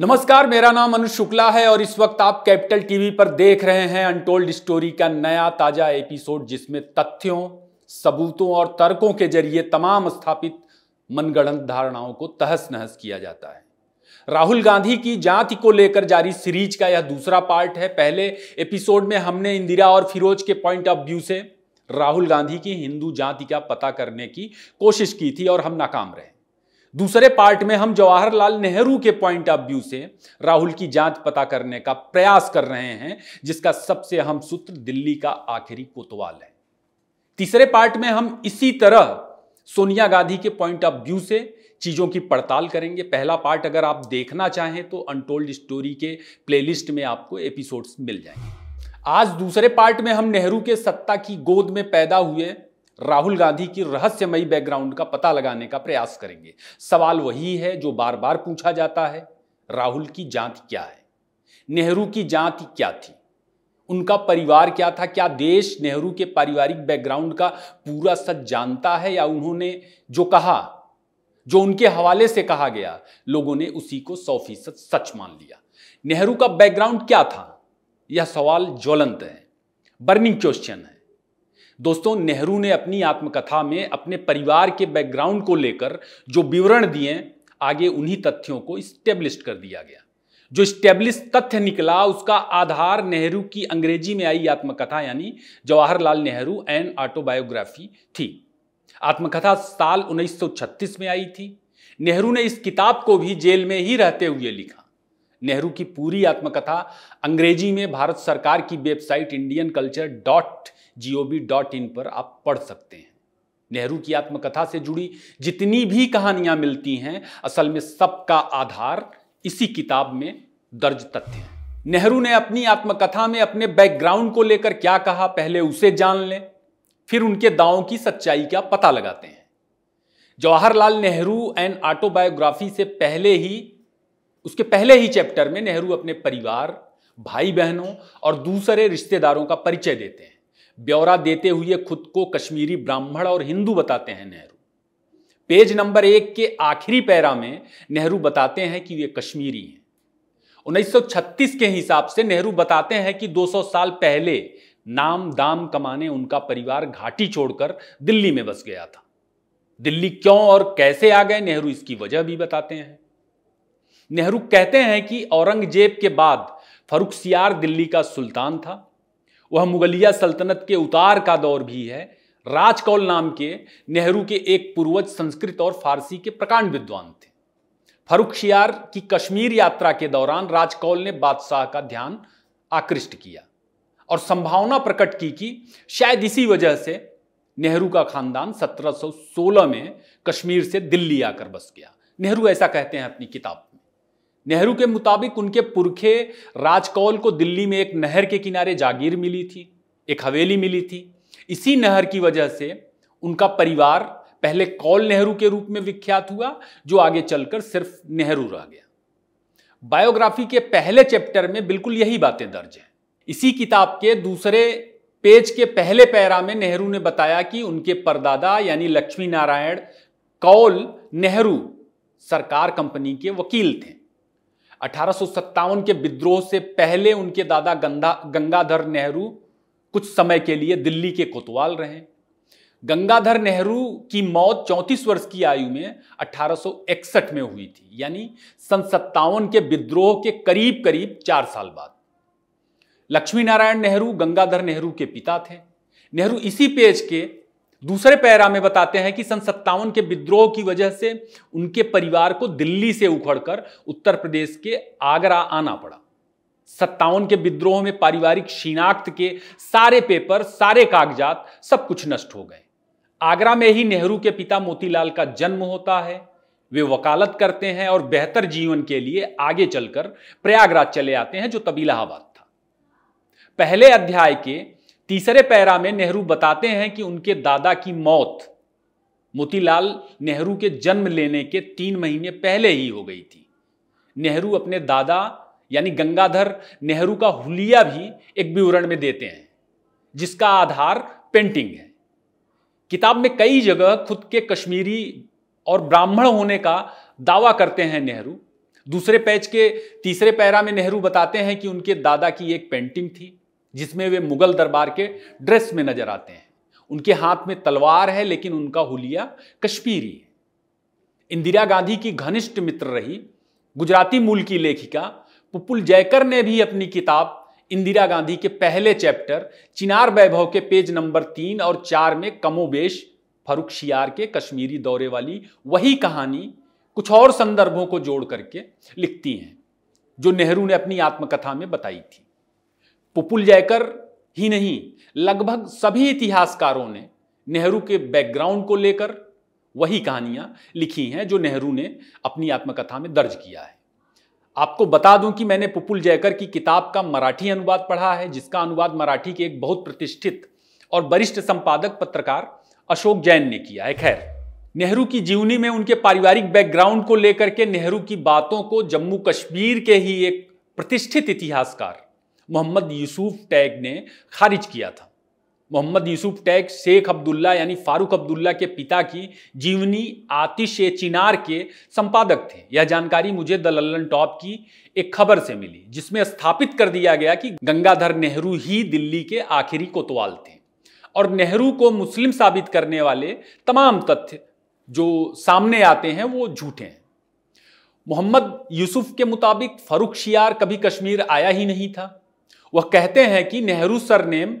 नमस्कार मेरा नाम अनुज शुक्ला है और इस वक्त आप कैपिटल टीवी पर देख रहे हैं अनटोल्ड स्टोरी का नया ताजा एपिसोड जिसमें तथ्यों सबूतों और तर्कों के जरिए तमाम स्थापित मनगढ़ंत धारणाओं को तहस नहस किया जाता है राहुल गांधी की जाति को लेकर जारी सीरीज का यह दूसरा पार्ट है पहले एपिसोड में हमने इंदिरा और फिरोज के पॉइंट ऑफ व्यू से राहुल गांधी की हिंदू जाति का पता करने की कोशिश की थी और हम नाकाम रहे दूसरे पार्ट में हम जवाहरलाल नेहरू के पॉइंट ऑफ व्यू से राहुल की जांच पता करने का प्रयास कर रहे हैं जिसका सबसे अहम सूत्र दिल्ली का आखिरी कोतवाल है तीसरे पार्ट में हम इसी तरह सोनिया गांधी के पॉइंट ऑफ व्यू से चीज़ों की पड़ताल करेंगे पहला पार्ट अगर आप देखना चाहें तो अनटोल्ड स्टोरी के प्लेलिस्ट में आपको एपिसोड्स मिल जाएंगे आज दूसरे पार्ट में हम नेहरू के सत्ता की गोद में पैदा हुए राहुल गांधी की रहस्यमयी बैकग्राउंड का पता लगाने का प्रयास करेंगे सवाल वही है जो बार बार पूछा जाता है राहुल की जांच क्या है नेहरू की जाति क्या थी उनका परिवार क्या था क्या देश नेहरू के पारिवारिक बैकग्राउंड का पूरा सच जानता है या उन्होंने जो कहा जो उनके हवाले से कहा गया लोगों ने उसी को सौ फीसद सच मान लिया नेहरू का बैकग्राउंड क्या था यह सवाल ज्वलंत है बर्निंग क्वेश्चन है दोस्तों नेहरू ने अपनी आत्मकथा में अपने परिवार के बैकग्राउंड को लेकर जो विवरण दिए आगे उन्हीं तथ्यों को स्टेब्लिश कर दिया गया जो स्टेब्लिश तथ्य निकला उसका आधार नेहरू की अंग्रेजी में आई आत्मकथा यानी जवाहरलाल नेहरू एंड ऑटोबायोग्राफी थी आत्मकथा साल 1936 में आई थी नेहरू ने इस किताब को भी जेल में ही रहते हुए लिखा नेहरू की पूरी आत्मकथा अंग्रेजी में भारत सरकार की website Indian culture dot G पर आप पढ़ सकते हैं नेहरू की आत्मकथा से जुड़ी जितनी भी कहानियां मिलती हैं असल में सबका आधार इसी किताब में दर्ज तथ्य है नेहरू ने अपनी आत्मकथा में अपने बैकग्राउंड को लेकर क्या कहा पहले उसे जान लें फिर उनके दावों की सच्चाई का पता लगाते हैं जवाहरलाल नेहरू एंड ऑटोबायोग्राफी से पहले ही उसके पहले ही चैप्टर में नेहरू अपने परिवार भाई बहनों और दूसरे रिश्तेदारों का परिचय देते हैं ब्यौरा देते हुए खुद को कश्मीरी ब्राह्मण और हिंदू बताते हैं नेहरू पेज नंबर एक के आखिरी पैरा में नेहरू बताते हैं कि वे कश्मीरी हैं 1936 के हिसाब से नेहरू बताते हैं कि 200 साल पहले नाम दाम कमाने उनका परिवार घाटी छोड़कर दिल्ली में बस गया था दिल्ली क्यों और कैसे आ गए नेहरू इसकी वजह भी बताते हैं नेहरू कहते हैं कि औरंगजेब के बाद फरुख सियार दिल्ली का सुल्तान था वह मुगलिया सल्तनत के उतार का दौर भी है राजकौल नाम के नेहरू के एक पूर्वज संस्कृत और फारसी के प्रकांड विद्वान थे फरुखशियार की कश्मीर यात्रा के दौरान राजकौल ने बादशाह का ध्यान आकृष्ट किया और संभावना प्रकट की कि शायद इसी वजह से नेहरू का खानदान 1716 में कश्मीर से दिल्ली आकर बस गया नेहरू ऐसा कहते हैं अपनी किताब नेहरू के मुताबिक उनके पुरखे राजकौल को दिल्ली में एक नहर के किनारे जागीर मिली थी एक हवेली मिली थी इसी नहर की वजह से उनका परिवार पहले कौल नेहरू के रूप में विख्यात हुआ जो आगे चलकर सिर्फ नेहरू रह गया बायोग्राफी के पहले चैप्टर में बिल्कुल यही बातें दर्ज हैं इसी किताब के दूसरे पेज के पहले पैरा में नेहरू ने बताया कि उनके परदादा यानी लक्ष्मी नारायण कौल नेहरू सरकार कंपनी के वकील थे अठारह के विद्रोह से पहले उनके दादा गंगा गंगाधर नेहरू कुछ समय के लिए दिल्ली के कोतवाल रहे गंगाधर नेहरू की मौत 34 वर्ष की आयु में 1861 में हुई थी यानी सन सत्तावन के विद्रोह के करीब करीब चार साल बाद लक्ष्मी नारायण नेहरू गंगाधर नेहरू के पिता थे नेहरू इसी पेज के दूसरे पैरा में बताते हैं कि सन सत्तावन के विद्रोह की वजह से उनके परिवार को दिल्ली से उखड़कर उत्तर प्रदेश के आगरा आना पड़ा सत्तावन के विद्रोह में पारिवारिक शिनाख्त के सारे पेपर सारे कागजात सब कुछ नष्ट हो गए आगरा में ही नेहरू के पिता मोतीलाल का जन्म होता है वे वकालत करते हैं और बेहतर जीवन के लिए आगे चलकर प्रयागराज चले आते हैं जो तबीलाहाबाद था पहले अध्याय के तीसरे पैरा में नेहरू बताते हैं कि उनके दादा की मौत मोतीलाल नेहरू के जन्म लेने के तीन महीने पहले ही हो गई थी नेहरू अपने दादा यानी गंगाधर नेहरू का हुलिया भी एक विवरण में देते हैं जिसका आधार पेंटिंग है किताब में कई जगह खुद के कश्मीरी और ब्राह्मण होने का दावा करते हैं नेहरू दूसरे पेज के तीसरे पैरा में नेहरू बताते हैं कि उनके दादा की एक पेंटिंग थी जिसमें वे मुगल दरबार के ड्रेस में नजर आते हैं उनके हाथ में तलवार है लेकिन उनका हुलिया कश्मीरी है इंदिरा गांधी की घनिष्ठ मित्र रही गुजराती मूल की लेखिका पुपुल जयकर ने भी अपनी किताब इंदिरा गांधी के पहले चैप्टर चिनार वैभव के पेज नंबर तीन और चार में कमोबेश फरुख शियार के कश्मीरी दौरे वाली वही कहानी कुछ और संदर्भों को जोड़ करके लिखती हैं जो नेहरू ने अपनी आत्मकथा में बताई थी पुपुल जयकर ही नहीं लगभग सभी इतिहासकारों ने नेहरू के बैकग्राउंड को लेकर वही कहानियां लिखी हैं जो नेहरू ने अपनी आत्मकथा में दर्ज किया है आपको बता दूं कि मैंने पुपुल जयकर की किताब का मराठी अनुवाद पढ़ा है जिसका अनुवाद मराठी के एक बहुत प्रतिष्ठित और वरिष्ठ संपादक पत्रकार अशोक जैन ने किया है खैर नेहरू की जीवनी में उनके पारिवारिक बैकग्राउंड को लेकर के नेहरू की बातों को जम्मू कश्मीर के ही एक प्रतिष्ठित इतिहासकार मोहम्मद यूसुफ टैग ने खारिज किया था मोहम्मद यूसुफ टैग शेख अब्दुल्ला यानी फारूक अब्दुल्ला के पिता की जीवनी आतिश ए चिनार के संपादक थे यह जानकारी मुझे द लल्लन टॉप की एक खबर से मिली जिसमें स्थापित कर दिया गया कि गंगाधर नेहरू ही दिल्ली के आखिरी कोतवाल थे और नेहरू को मुस्लिम साबित करने वाले तमाम तथ्य जो सामने आते हैं वो झूठे हैं मोहम्मद यूसुफ के मुताबिक फरूख शियार कभी कश्मीर आया ही नहीं था वह कहते हैं कि नेहरू सरनेम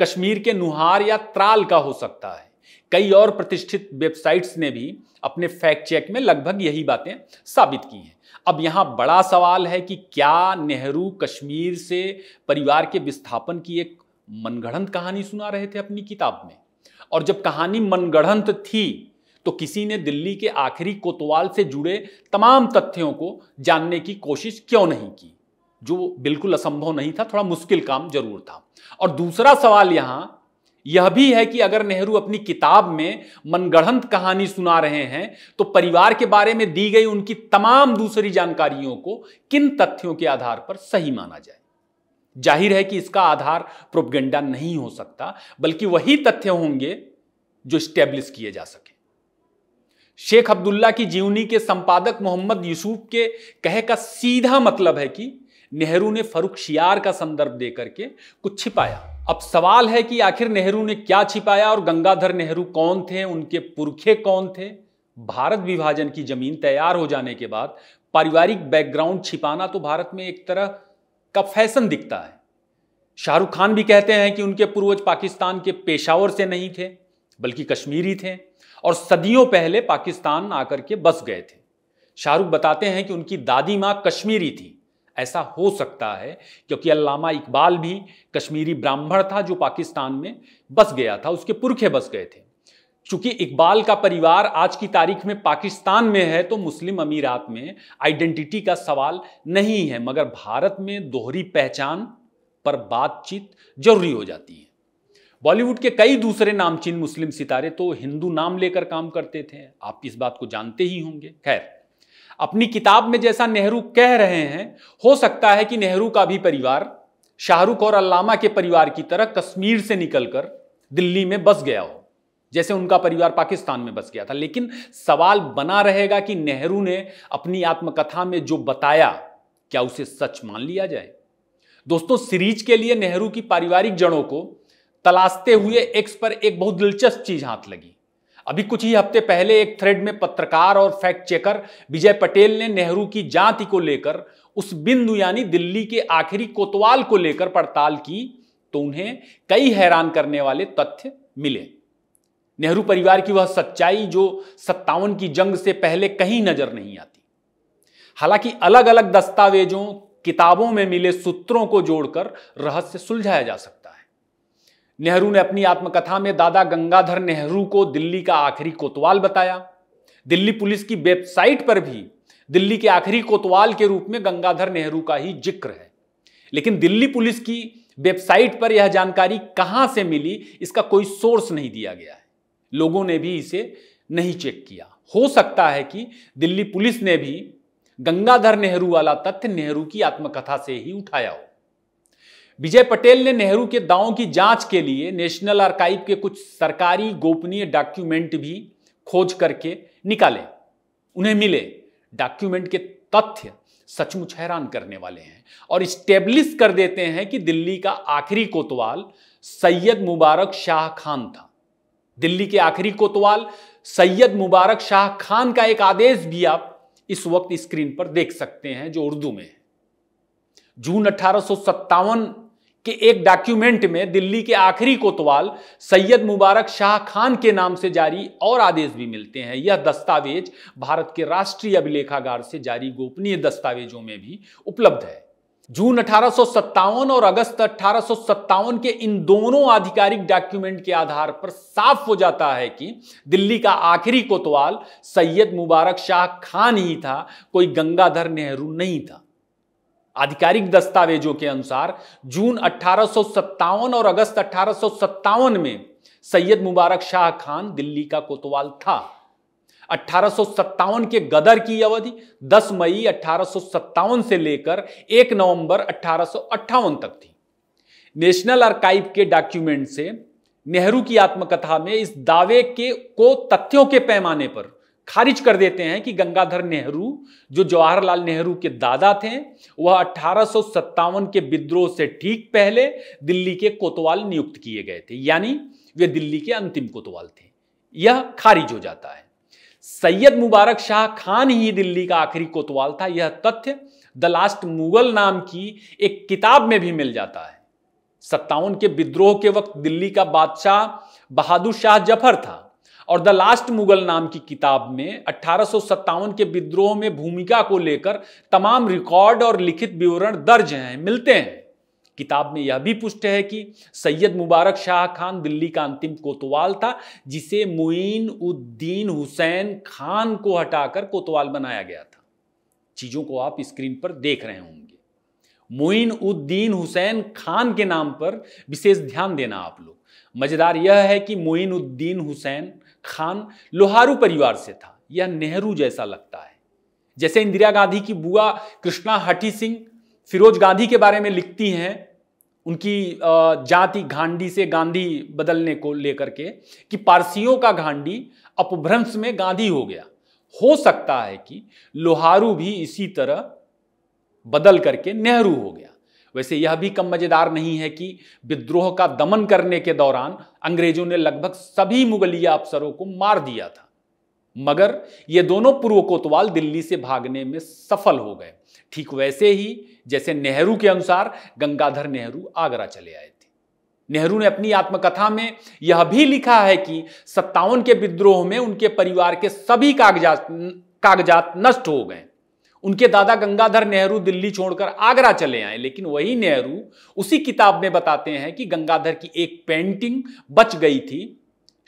कश्मीर के नुहार या त्राल का हो सकता है कई और प्रतिष्ठित वेबसाइट्स ने भी अपने फैक्ट चेक में लगभग यही बातें साबित की हैं अब यहाँ बड़ा सवाल है कि क्या नेहरू कश्मीर से परिवार के विस्थापन की एक मनगढ़ंत कहानी सुना रहे थे अपनी किताब में और जब कहानी मनगढ़ंत थी तो किसी ने दिल्ली के आखिरी कोतवाल से जुड़े तमाम तथ्यों को जानने की कोशिश क्यों नहीं की जो बिल्कुल असंभव नहीं था थोड़ा मुश्किल काम जरूर था और दूसरा सवाल यहां यह भी है कि अगर नेहरू अपनी किताब में मनगढ़ंत कहानी सुना रहे हैं तो परिवार के बारे में दी गई उनकी तमाम दूसरी जानकारियों को किन तथ्यों के आधार पर सही माना जाए जाहिर है कि इसका आधार प्रोपगेंडा नहीं हो सकता बल्कि वही तथ्य होंगे जो स्टैब्लिश किए जा सके शेख अब्दुल्ला की जीवनी के संपादक मोहम्मद यूसुफ के कहे का सीधा मतलब है कि नेहरू ने फरुखशियार का संदर्भ दे करके कुछ छिपाया अब सवाल है कि आखिर नेहरू ने क्या छिपाया और गंगाधर नेहरू कौन थे उनके पुरखे कौन थे भारत विभाजन की जमीन तैयार हो जाने के बाद पारिवारिक बैकग्राउंड छिपाना तो भारत में एक तरह का फैशन दिखता है शाहरुख खान भी कहते हैं कि उनके पूर्वज पाकिस्तान के पेशावर से नहीं थे बल्कि कश्मीरी थे और सदियों पहले पाकिस्तान आकर के बस गए थे शाहरुख बताते हैं कि उनकी दादी माँ कश्मीरी थी ऐसा हो सकता है क्योंकि अल्लामा इकबाल भी कश्मीरी ब्राह्मण था जो पाकिस्तान में बस गया था उसके पुरखे बस गए थे चूंकि इकबाल का परिवार आज की तारीख में पाकिस्तान में है तो मुस्लिम अमीरात में आइडेंटिटी का सवाल नहीं है मगर भारत में दोहरी पहचान पर बातचीत जरूरी हो जाती है बॉलीवुड के कई दूसरे नामचीन मुस्लिम सितारे तो हिंदू नाम लेकर काम करते थे आप इस बात को जानते ही होंगे खैर अपनी किताब में जैसा नेहरू कह रहे हैं हो सकता है कि नेहरू का भी परिवार शाहरुख और अल्लामा के परिवार की तरह कश्मीर से निकलकर दिल्ली में बस गया हो जैसे उनका परिवार पाकिस्तान में बस गया था लेकिन सवाल बना रहेगा कि नेहरू ने अपनी आत्मकथा में जो बताया क्या उसे सच मान लिया जाए दोस्तों सीरीज के लिए नेहरू की पारिवारिक जड़ों को तलाशते हुए एक्स पर एक बहुत दिलचस्प चीज हाथ लगी अभी कुछ ही हफ्ते पहले एक थ्रेड में पत्रकार और फैक्ट चेकर विजय पटेल ने नेहरू की जाति को लेकर उस बिंदु यानी दिल्ली के आखिरी कोतवाल को लेकर पड़ताल की तो उन्हें कई हैरान करने वाले तथ्य मिले नेहरू परिवार की वह सच्चाई जो सत्तावन की जंग से पहले कहीं नजर नहीं आती हालांकि अलग अलग दस्तावेजों किताबों में मिले सूत्रों को जोड़कर रहस्य सुलझाया जा सकता नेहरू ने अपनी आत्मकथा में दादा गंगाधर नेहरू को दिल्ली का आखिरी कोतवाल बताया दिल्ली पुलिस की वेबसाइट पर भी दिल्ली के आखिरी कोतवाल के रूप में गंगाधर नेहरू का ही जिक्र है लेकिन दिल्ली पुलिस की वेबसाइट पर यह जानकारी कहां से मिली इसका कोई सोर्स नहीं दिया गया है लोगों ने भी इसे नहीं चेक किया हो सकता है कि दिल्ली पुलिस ने भी गंगाधर नेहरू वाला तथ्य नेहरू की आत्मकथा से ही उठाया हो विजय पटेल ने नेहरू के दावों की जांच के लिए नेशनल आर्काइव के कुछ सरकारी गोपनीय डॉक्यूमेंट भी खोज करके निकाले उन्हें मिले डॉक्यूमेंट के तथ्य सचमुच हैरान करने वाले हैं और स्टेब्लिश कर देते हैं कि दिल्ली का आखिरी कोतवाल सैयद मुबारक शाह खान था दिल्ली के आखिरी कोतवाल सैयद मुबारक शाह खान का एक आदेश भी आप इस वक्त स्क्रीन पर देख सकते हैं जो उर्दू में है जून अठारह कि एक डॉक्यूमेंट में दिल्ली के आखिरी कोतवाल सैयद मुबारक शाह खान के नाम से जारी और आदेश भी मिलते हैं यह दस्तावेज भारत के राष्ट्रीय अभिलेखागार से जारी गोपनीय दस्तावेजों में भी उपलब्ध है जून अठारह और अगस्त अठारह के इन दोनों आधिकारिक डॉक्यूमेंट के आधार पर साफ हो जाता है कि दिल्ली का आखिरी कोतवाल सैयद मुबारक शाह खान ही था कोई गंगाधर नेहरू नहीं था आधिकारिक दस्तावेजों के अनुसार जून अठारह और अगस्त अठारह में सैयद मुबारक शाह खान दिल्ली का कोतवाल था अठारह के गदर की अवधि 10 मई अठारह से लेकर 1 नवंबर अठारह तक थी नेशनल आर्काइव के डॉक्यूमेंट से नेहरू की आत्मकथा में इस दावे के को तथ्यों के पैमाने पर खारिज कर देते हैं कि गंगाधर नेहरू जो जवाहरलाल नेहरू के दादा थे वह अठारह के विद्रोह से ठीक पहले दिल्ली के कोतवाल नियुक्त किए गए थे यानी वे दिल्ली के अंतिम कोतवाल थे यह खारिज हो जाता है सैयद मुबारक शाह खान ही दिल्ली का आखिरी कोतवाल था यह तथ्य द लास्ट मुगल नाम की एक किताब में भी मिल जाता है सत्तावन के विद्रोह के वक्त दिल्ली का बादशाह बहादुर शाह जफर था और द लास्ट मुगल नाम की किताब में अट्ठारह के विद्रोह में भूमिका को लेकर तमाम रिकॉर्ड और लिखित विवरण दर्ज हैं मिलते हैं किताब में यह भी पुष्ट है कि सैयद मुबारक शाह खान दिल्ली का अंतिम कोतवाल था जिसे मुइन उद्दीन हुसैन खान को हटाकर कोतवाल बनाया गया था चीजों को आप स्क्रीन पर देख रहे होंगे मुइन उद्दीन हुसैन खान के नाम पर विशेष ध्यान देना आप लोग मजेदार यह है कि उद्दीन हुसैन खान लोहारू परिवार से था यह नेहरू जैसा लगता है जैसे इंदिरा गांधी की बुआ कृष्णा हटी सिंह फिरोज गांधी के बारे में लिखती हैं उनकी जाति घांडी से गांधी बदलने को लेकर के कि पारसियों का घांडी अपभ्रंश में गांधी हो गया हो सकता है कि लोहारू भी इसी तरह बदल करके नेहरू हो गया वैसे यह भी कम मज़ेदार नहीं है कि विद्रोह का दमन करने के दौरान अंग्रेजों ने लगभग सभी मुगलिया अफसरों को मार दिया था मगर ये दोनों पूर्व कोतवाल दिल्ली से भागने में सफल हो गए ठीक वैसे ही जैसे नेहरू के अनुसार गंगाधर नेहरू आगरा चले आए थे नेहरू ने अपनी आत्मकथा में यह भी लिखा है कि सत्तावन के विद्रोह में उनके परिवार के सभी कागजात कागजात नष्ट हो गए उनके दादा गंगाधर नेहरू दिल्ली छोड़कर आगरा चले आए लेकिन वही नेहरू उसी किताब में बताते हैं कि गंगाधर की एक पेंटिंग बच गई थी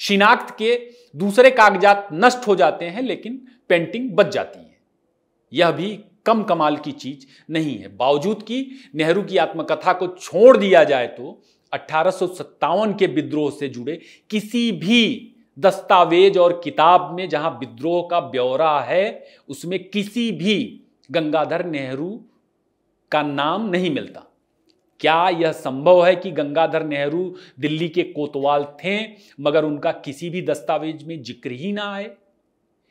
शिनाख्त के दूसरे कागजात नष्ट हो जाते हैं लेकिन पेंटिंग बच जाती है यह भी कम कमाल की चीज नहीं है बावजूद की नेहरू की आत्मकथा को छोड़ दिया जाए तो अठारह के विद्रोह से जुड़े किसी भी दस्तावेज और किताब में जहां विद्रोह का ब्यौरा है उसमें किसी भी गंगाधर नेहरू का नाम नहीं मिलता क्या यह संभव है कि गंगाधर नेहरू दिल्ली के कोतवाल थे मगर उनका किसी भी दस्तावेज में जिक्र ही ना आए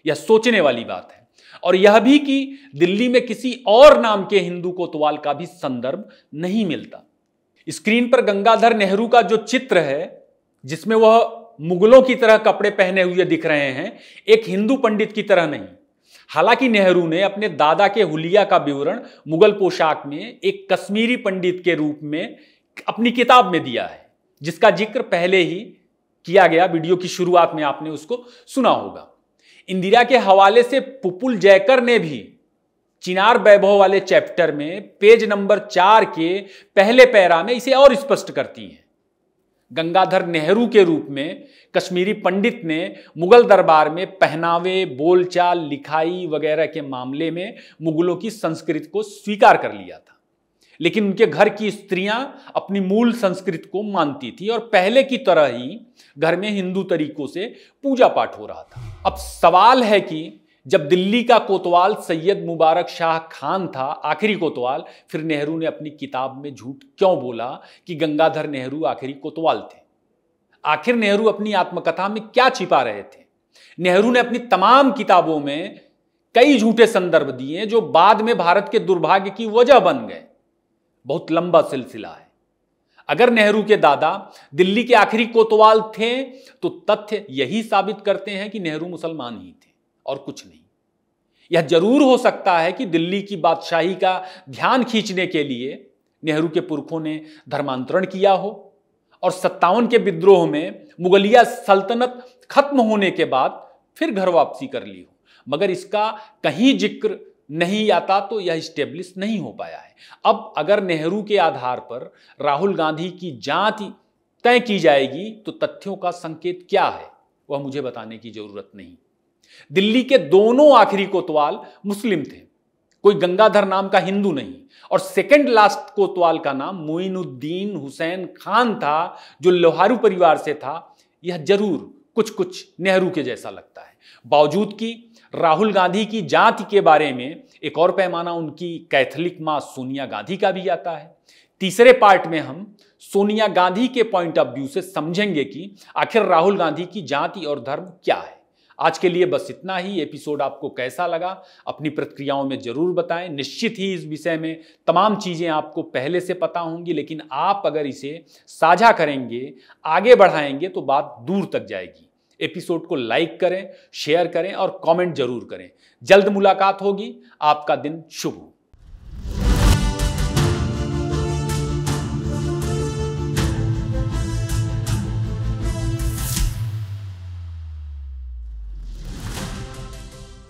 यह सोचने वाली बात है और यह भी कि दिल्ली में किसी और नाम के हिंदू कोतवाल का भी संदर्भ नहीं मिलता स्क्रीन पर गंगाधर नेहरू का जो चित्र है जिसमें वह मुगलों की तरह कपड़े पहने हुए दिख रहे हैं एक हिंदू पंडित की तरह नहीं हालांकि नेहरू ने अपने दादा के हुलिया का विवरण मुगल पोशाक में एक कश्मीरी पंडित के रूप में अपनी किताब में दिया है जिसका जिक्र पहले ही किया गया वीडियो की शुरुआत में आपने उसको सुना होगा इंदिरा के हवाले से पुपुल जयकर ने भी चिनार वैभव वाले चैप्टर में पेज नंबर चार के पहले पैरा में इसे और स्पष्ट करती हैं गंगाधर नेहरू के रूप में कश्मीरी पंडित ने मुगल दरबार में पहनावे बोलचाल लिखाई वगैरह के मामले में मुगलों की संस्कृति को स्वीकार कर लिया था लेकिन उनके घर की स्त्रियां अपनी मूल संस्कृति को मानती थी और पहले की तरह ही घर में हिंदू तरीकों से पूजा पाठ हो रहा था अब सवाल है कि जब दिल्ली का कोतवाल सैयद मुबारक शाह खान था आखिरी कोतवाल फिर नेहरू ने अपनी किताब में झूठ क्यों बोला कि गंगाधर नेहरू आखिरी कोतवाल थे आखिर नेहरू अपनी आत्मकथा में क्या छिपा रहे थे नेहरू ने अपनी तमाम किताबों में कई झूठे संदर्भ दिए जो बाद में भारत के दुर्भाग्य की वजह बन गए बहुत लंबा सिलसिला है अगर नेहरू के दादा दिल्ली के आखिरी कोतवाल थे तो तथ्य यही साबित करते हैं कि नेहरू मुसलमान ही थे और कुछ नहीं यह जरूर हो सकता है कि दिल्ली की बादशाही का ध्यान खींचने के लिए नेहरू के पुरखों ने धर्मांतरण किया हो और सत्तावन के विद्रोह में मुगलिया सल्तनत खत्म होने के बाद फिर घर वापसी कर ली हो मगर इसका कहीं जिक्र नहीं आता तो यह स्टेब्लिश नहीं हो पाया है अब अगर नेहरू के आधार पर राहुल गांधी की जांच तय की जाएगी तो तथ्यों का संकेत क्या है वह मुझे बताने की जरूरत नहीं दिल्ली के दोनों आखिरी कोतवाल मुस्लिम थे कोई गंगाधर नाम का हिंदू नहीं और सेकंड लास्ट कोतवाल का नाम मोइनुद्दीन हुसैन खान था जो लोहारू परिवार से था यह जरूर कुछ कुछ नेहरू के जैसा लगता है बावजूद की राहुल गांधी की जाति के बारे में एक और पैमाना उनकी कैथलिक मां सोनिया गांधी का भी आता है तीसरे पार्ट में हम सोनिया गांधी के पॉइंट ऑफ व्यू से समझेंगे कि आखिर राहुल गांधी की जाति और धर्म क्या है आज के लिए बस इतना ही एपिसोड आपको कैसा लगा अपनी प्रतिक्रियाओं में ज़रूर बताएं निश्चित ही इस विषय में तमाम चीज़ें आपको पहले से पता होंगी लेकिन आप अगर इसे साझा करेंगे आगे बढ़ाएंगे तो बात दूर तक जाएगी एपिसोड को लाइक करें शेयर करें और कमेंट जरूर करें जल्द मुलाकात होगी आपका दिन शुभ हो